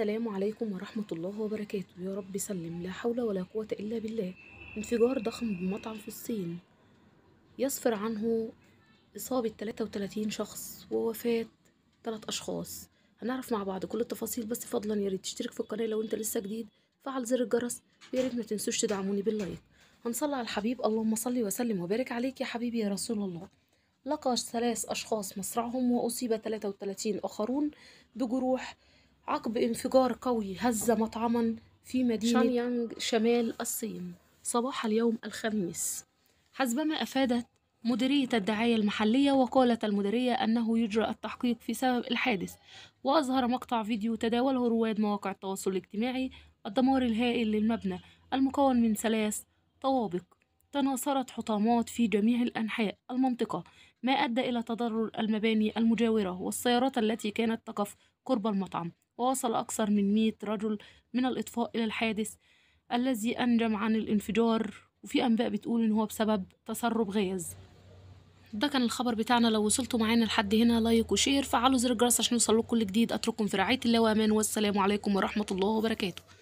السلام عليكم ورحمة الله وبركاته يا رب سلم لا حول ولا قوة إلا بالله انفجار ضخم بمطعم في الصين يسفر عنه إصابة 33 شخص ووفاة 3 أشخاص هنعرف مع بعض كل التفاصيل بس فضلا ياريت تشترك في القناة لو أنت لسه جديد فعل زر الجرس ياريت ما تنسوش تدعموني باللايك هنصلي على الحبيب اللهم صل وسلم وبارك عليك يا حبيبي يا رسول الله لقى ثلاث أشخاص مصرعهم وأصيب 33 آخرون بجروح عقب انفجار قوي هز مطعما في مدينة شانيانغ شمال الصين صباح اليوم الخميس حسبما أفادت مديرية الدعاية المحلية وقالت المديرية أنه يجرى التحقيق في سبب الحادث وأظهر مقطع فيديو تداوله رواد مواقع التواصل الاجتماعي الدمار الهائل للمبنى المكون من ثلاث طوابق تناثرت حطامات في جميع الأنحاء المنطقة ما أدى إلى تضرر المباني المجاورة والسيارات التي كانت تقف قرب المطعم ووصل أكثر من مئة رجل من الإطفاء إلى الحادث الذي أنجم عن الانفجار وفي أنباء بتقول إن هو بسبب تسرب غاز ده كان الخبر بتاعنا لو وصلتوا معانا لحد هنا لايك وشير فعلوا زر الجرس عشان يوصلكم كل جديد أترككم في رعاية الله وأمان والسلام عليكم ورحمة الله وبركاته